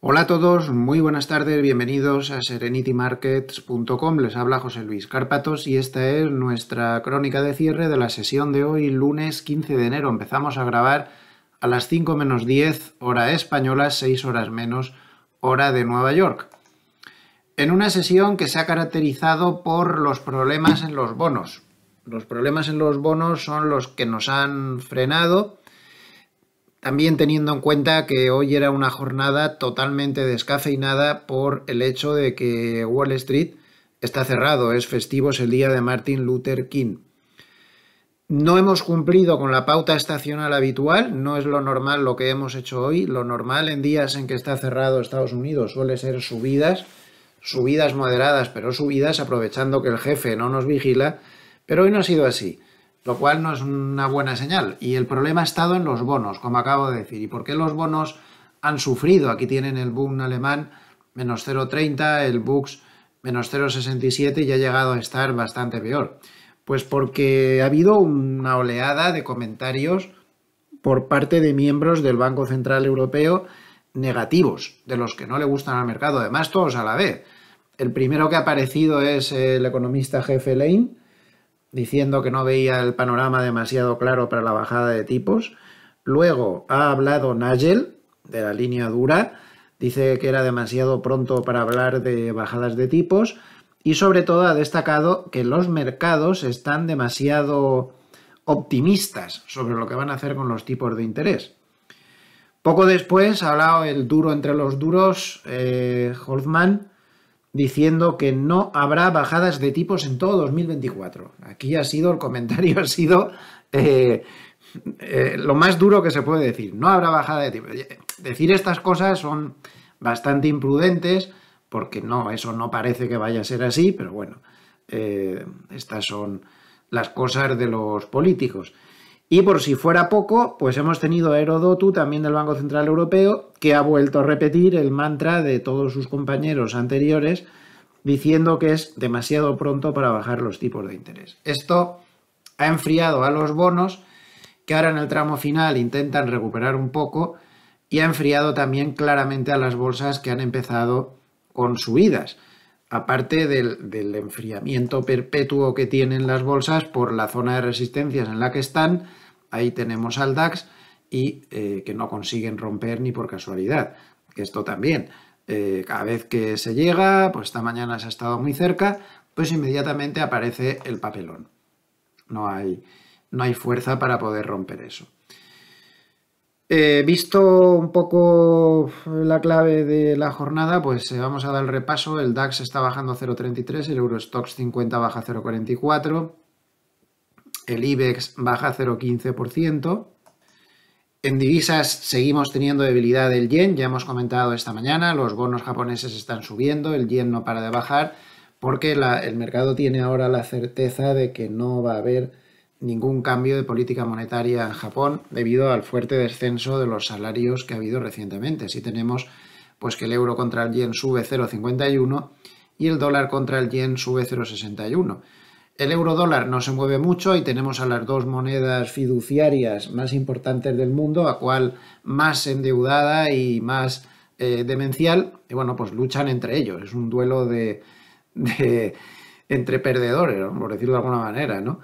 Hola a todos, muy buenas tardes, bienvenidos a serenitymarkets.com. Les habla José Luis Carpatos y esta es nuestra crónica de cierre de la sesión de hoy, lunes 15 de enero. Empezamos a grabar a las 5 menos 10, hora española, 6 horas menos, hora de Nueva York. En una sesión que se ha caracterizado por los problemas en los bonos. Los problemas en los bonos son los que nos han frenado también teniendo en cuenta que hoy era una jornada totalmente descafeinada por el hecho de que Wall Street está cerrado, es festivo, es el día de Martin Luther King. No hemos cumplido con la pauta estacional habitual, no es lo normal lo que hemos hecho hoy. Lo normal en días en que está cerrado Estados Unidos suele ser subidas, subidas moderadas, pero subidas aprovechando que el jefe no nos vigila, pero hoy no ha sido así lo cual no es una buena señal. Y el problema ha estado en los bonos, como acabo de decir. ¿Y por qué los bonos han sufrido? Aquí tienen el boom alemán menos 0,30, el Bux menos 0,67 y ha llegado a estar bastante peor. Pues porque ha habido una oleada de comentarios por parte de miembros del Banco Central Europeo negativos, de los que no le gustan al mercado, además todos a la vez. El primero que ha aparecido es el economista jefe Lane, diciendo que no veía el panorama demasiado claro para la bajada de tipos. Luego ha hablado Nagel, de la línea dura, dice que era demasiado pronto para hablar de bajadas de tipos y sobre todo ha destacado que los mercados están demasiado optimistas sobre lo que van a hacer con los tipos de interés. Poco después ha hablado el duro entre los duros, eh, diciendo que no habrá bajadas de tipos en todo 2024. Aquí ha sido, el comentario ha sido eh, eh, lo más duro que se puede decir. No habrá bajada de tipos. Decir estas cosas son bastante imprudentes porque no, eso no parece que vaya a ser así, pero bueno, eh, estas son las cosas de los políticos. Y por si fuera poco, pues hemos tenido a Herodotu, también del Banco Central Europeo, que ha vuelto a repetir el mantra de todos sus compañeros anteriores, diciendo que es demasiado pronto para bajar los tipos de interés. Esto ha enfriado a los bonos, que ahora en el tramo final intentan recuperar un poco, y ha enfriado también claramente a las bolsas que han empezado con subidas aparte del, enfriamiento perpetuo que tienen las bolsas por la zona de resistencias en la que están, ahí tenemos al DAX y eh, que no consiguen romper ni por casualidad, esto también. Eh, cada vez que se llega, pues esta mañana se ha estado muy cerca, pues inmediatamente aparece el papelón. no hay fuerza para poder romper eso. Eh, visto un poco eh, la clave de la jornada, pues eh, vamos a dar el repaso. El DAX está bajando 0,33, el Eurostox 50 baja 0,44, el IBEX baja 0,15%. En divisas seguimos teniendo debilidad del yen, ya hemos comentado esta mañana, los bonos japoneses están subiendo, el yen no para de bajar, porque el mercado tiene ahora la certeza de que no va a haber ningún cambio de política monetaria en Japón debido al fuerte descenso de los salarios que ha habido recientemente. Si tenemos pues que el euro contra el yen sube 0,51 y el dólar contra el yen sube 0,61. El euro dólar no se mueve mucho y tenemos a las dos monedas fiduciarias más importantes del mundo, a cual más endeudada y más eh, demencial, y bueno, pues luchan entre ellos. Es un duelo de entre perdedores, por decirlo de alguna manera, ¿no?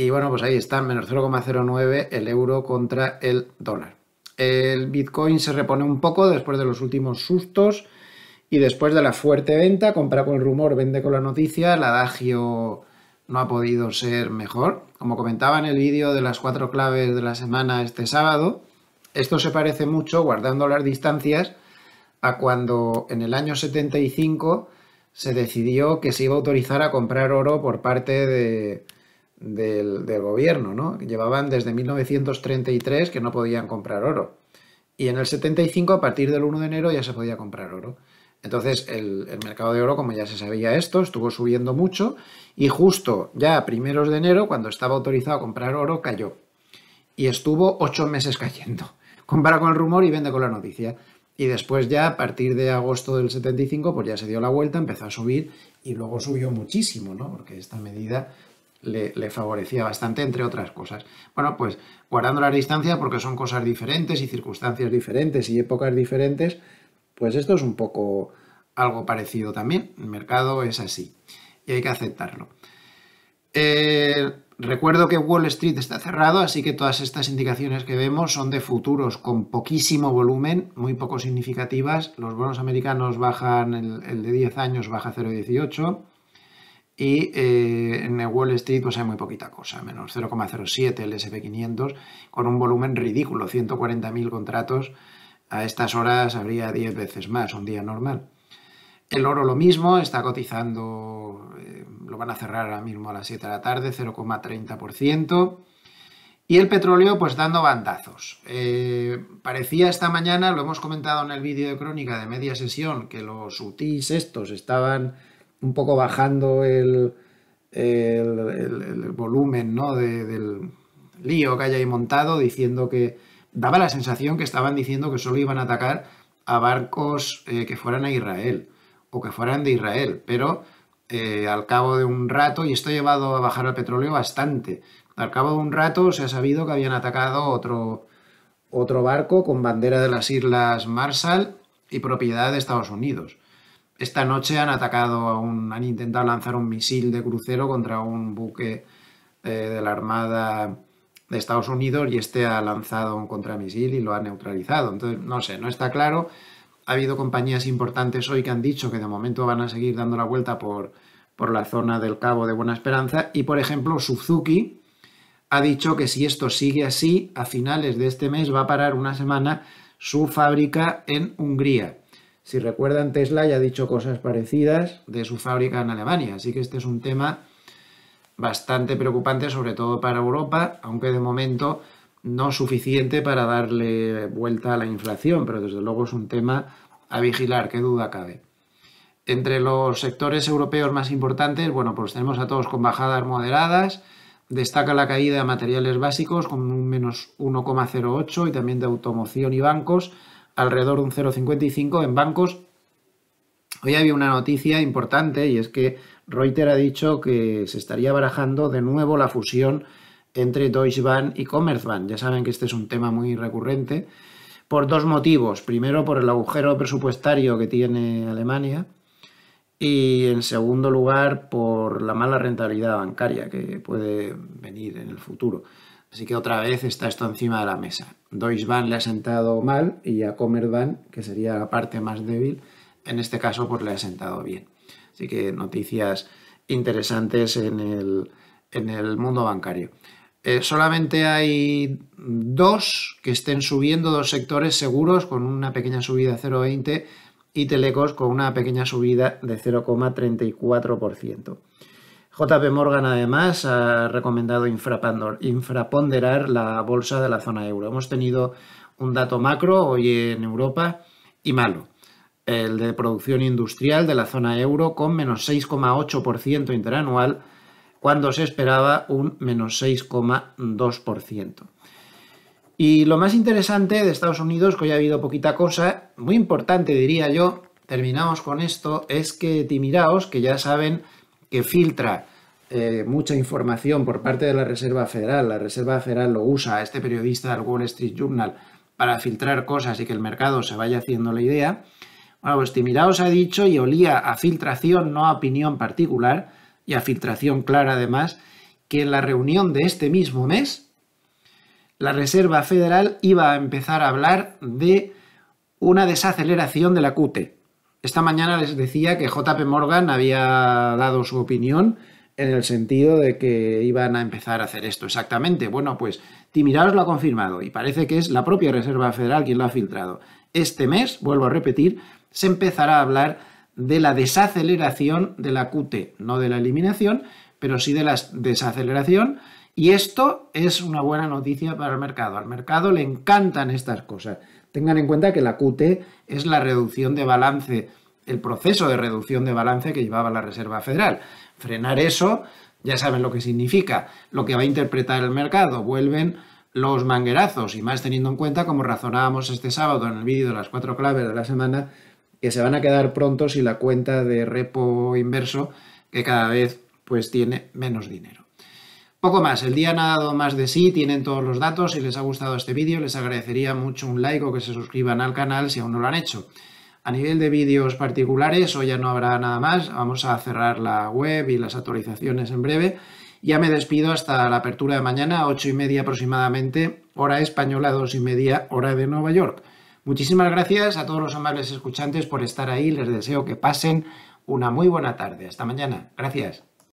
Y bueno, pues ahí está, menos 0,09 el euro contra el dólar. El Bitcoin se repone un poco después de los últimos sustos y después de la fuerte venta, compra con el rumor, vende con la noticia, el adagio no ha podido ser mejor. Como comentaba en el vídeo de las cuatro claves de la semana este sábado, esto se parece mucho, guardando las distancias, a cuando en el año 75 se decidió que se iba a autorizar a comprar oro por parte de, del, gobierno, ¿no? Llevaban desde 1933 que no podían comprar oro. Y en el 75, a partir del 1 de enero, ya se podía comprar oro. Entonces, el, el, mercado de oro, como ya se sabía esto, estuvo subiendo mucho y justo ya a primeros de enero, cuando estaba autorizado a comprar oro, cayó. Y estuvo ocho meses cayendo. Compara con el rumor y vende con la noticia. Y después ya, a partir de agosto del 75, pues ya se dio la vuelta, empezó a subir y luego subió muchísimo, ¿no? Porque esta medida le, favorecía bastante, entre otras cosas. Bueno, pues guardando la distancia porque son cosas diferentes y circunstancias diferentes y épocas diferentes, pues esto es un poco algo parecido también. El mercado es así y hay que aceptarlo. Eh, recuerdo que Wall Street está cerrado, así que todas estas indicaciones que vemos son de futuros con poquísimo volumen, muy poco significativas. Los bonos americanos bajan, el, el de 10 años baja 0,18 y eh, en el Wall Street pues hay muy poquita cosa, menos 0,07 el SP500 con un volumen ridículo, 140.000 contratos, a estas horas habría 10 veces más, un día normal. El oro lo mismo, está cotizando, eh, lo van a cerrar ahora mismo a las 7 de la tarde, 0,30%. Y el petróleo, pues dando bandazos. Eh, parecía esta mañana, lo hemos comentado en el vídeo de crónica de media sesión, que los UTIs estos estaban un poco bajando el, el, volumen del lío que hay ahí montado, diciendo que daba la sensación que estaban diciendo que solo iban a atacar a barcos eh, que fueran a Israel o que fueran de Israel, pero eh, al cabo de un rato, y esto ha llevado a bajar el petróleo bastante, al cabo de un rato se ha sabido que habían atacado otro, otro barco con bandera de las Islas Marshall y propiedad de Estados Unidos esta noche han atacado a un, han intentado lanzar un misil de crucero contra un buque eh, de la Armada de Estados Unidos y este ha lanzado un contramisil y lo ha neutralizado. Entonces, no sé, no está claro. Ha habido compañías importantes hoy que han dicho que de momento van a seguir dando la vuelta por, por la zona del Cabo de Buena Esperanza y, por ejemplo, Suzuki ha dicho que si esto sigue así, a finales de este mes va a parar una semana su fábrica en Hungría. Si recuerdan, Tesla ya ha dicho cosas parecidas de su fábrica en Alemania, así que este es un tema bastante preocupante, sobre todo para Europa, aunque de momento no suficiente para darle vuelta a la inflación, pero desde luego es un tema a vigilar, qué duda cabe. Entre los sectores europeos más importantes, bueno, pues tenemos a todos con bajadas moderadas, destaca la caída de materiales básicos con un menos 1,08 y también de automoción y bancos, alrededor de un 0,55 en bancos. Hoy había una noticia importante y es que Reuters ha dicho que se estaría barajando de nuevo la fusión entre Deutsche Bank y Commerzbank. Ya saben que este es un tema muy recurrente por dos motivos. Primero, por el agujero presupuestario que tiene Alemania y en segundo lugar, por la mala rentabilidad bancaria que puede venir en el futuro. Así que otra vez está esto encima de la mesa. Deutsche Bahn le ha sentado mal y a Commerzbank, que sería la parte más débil, en este caso por pues le ha sentado bien. Así que noticias interesantes en el, mundo bancario. Eh, solamente hay dos que estén subiendo, dos sectores seguros con una pequeña subida de 0,20 y Telecos con una pequeña subida de 0,34%. JP Morgan además ha recomendado infraponderar la bolsa de la zona euro. Hemos tenido un dato macro hoy en Europa y malo. El de producción industrial de la zona euro con menos 6,8% interanual cuando se esperaba un menos 6,2%. Y lo más interesante de Estados Unidos, que hoy ha habido poquita cosa, muy importante diría yo, terminamos con esto, es que Timiraos, que ya saben, que filtra eh, mucha información por parte de la Reserva Federal, la Reserva Federal lo usa, este periodista del Wall Street Journal, para filtrar cosas y que el mercado se vaya haciendo la idea, bueno, pues Timiraos ha dicho y olía a filtración, no a opinión particular, y a filtración clara además, que en la reunión de este mismo mes, la Reserva Federal iba a empezar a hablar de una desaceleración de la CUTE, esta mañana les decía que JP Morgan había dado su opinión en el sentido de que iban a empezar a hacer esto exactamente. Bueno, pues Timiraos lo ha confirmado y parece que es la propia Reserva Federal quien lo ha filtrado. Este mes, vuelvo a repetir, se empezará a hablar de la desaceleración de la QT, no de la eliminación, pero sí de la desaceleración. Y esto es una buena noticia para el mercado. Al mercado le encantan estas cosas. Tengan en cuenta que la QT es la reducción de balance, el proceso de reducción de balance que llevaba la Reserva Federal. Frenar eso, ya saben lo que significa, lo que va a interpretar el mercado. Vuelven los manguerazos y más teniendo en cuenta, como razonábamos este sábado en el vídeo de las cuatro claves de la semana, que se van a quedar pronto si la cuenta de repo inverso que cada vez pues tiene menos dinero. Poco más, el día ha dado más de sí, tienen todos los datos. Si les ha gustado este vídeo, les agradecería mucho un like o que se suscriban al canal si aún no lo han hecho. A nivel de vídeos particulares, hoy ya no habrá nada más. Vamos a cerrar la web y las actualizaciones en breve. Ya me despido hasta la apertura de mañana, ocho y media aproximadamente, hora española, dos y media, hora de Nueva York. Muchísimas gracias a todos los amables escuchantes por estar ahí. Les deseo que pasen una muy buena tarde. Hasta mañana. Gracias.